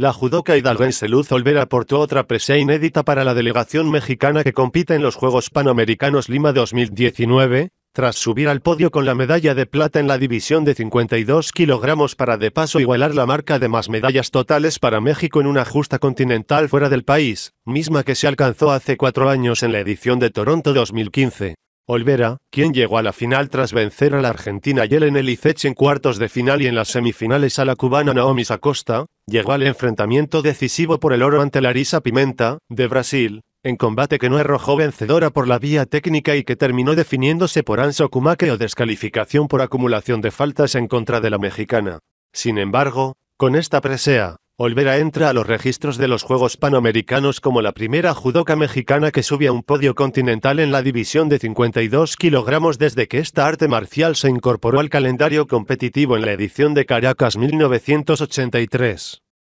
La judoka hidalguense Luz Olvera aportó otra presa inédita para la delegación mexicana que compite en los Juegos Panamericanos Lima 2019, tras subir al podio con la medalla de plata en la división de 52 kilogramos para de paso igualar la marca de más medallas totales para México en una justa continental fuera del país, misma que se alcanzó hace cuatro años en la edición de Toronto 2015. Olvera, quien llegó a la final tras vencer a la argentina y Yelena Elizech en cuartos de final y en las semifinales a la cubana Naomi Sacosta, llegó al enfrentamiento decisivo por el oro ante Larisa Pimenta, de Brasil, en combate que no arrojó vencedora por la vía técnica y que terminó definiéndose por anso kumake o descalificación por acumulación de faltas en contra de la mexicana. Sin embargo, con esta presea, Olvera entra a los registros de los Juegos Panamericanos como la primera judoka mexicana que sube a un podio continental en la división de 52 kilogramos desde que esta arte marcial se incorporó al calendario competitivo en la edición de Caracas 1983.